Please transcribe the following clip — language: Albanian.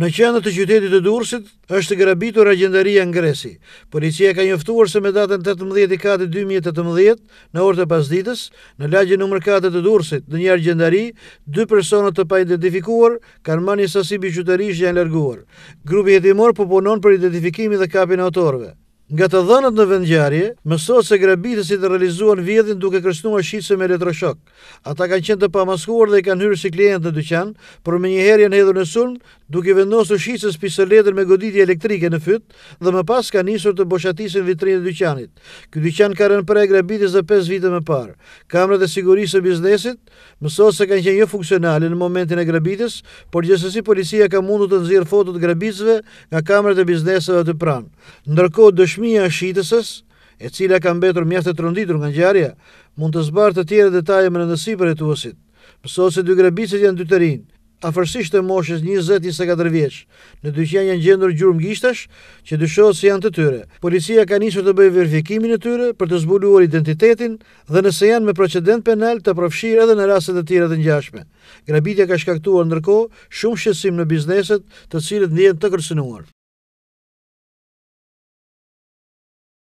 Në qëndë të qytetit të Durrësit është grabitur agendaria në Gresi. Policia ka njëftuar se me datën 18.4.2018 në orë të pas ditës, në lagjë nëmër 4 të Durrësit, dë një agendari, dy personat të pa identifikuar, kanë mani sasi bi qytarish janë lërguar. Grupi jetimor po punon për identifikimi dhe kapin e autorëve. Nga të dhanët në vendjarje, mësohet se grabitës i të realizuan vjedhin duke kërcënuar shqitëse me elektroshok. Ata kanë qenë të pamaskuar dhe i kanë hyrë si klientë në dyqanë, për me njëherje në hedhur në sulm duke vendosur shisës pisë letër me goditje elektrike në fyt dhe më pas ka nisur të boshatisin vitrinë e dyqanit. Ky dyqan ka rënë prej grabitis dhe 5 vite më parë. Kamrat e sigurisë së biznesit mësot se kanë qenë jo funksionale në momentin e grabitis, por gjësësi policia ka mundu të nëzirë fotot grabitësve nga kamrat e bizneseve të pranë. dëshmia dëshmija shitësës, e cila ka mbetur mjaft të tronditur nga ngjarja, mund të zbartë të tjera detaje më për hetuesit. Pësot se dy grabicet janë dy të rinj, afërsisht të moshës 20-24 vjeç, në dyqan janë gjendur gjurmë gishtash që dyshohet se janë të tyre. Policia ka nisur të bëjë verifikimin e tyre për të zbuluar identitetin dhe nëse janë me precedent penal të përfshirë edhe në raste të tjera të ngjashme. Grabitja ka shkaktuar ndërkohë shumë shqetësim në bizneset, të cilët ndjehen të kërcënuar.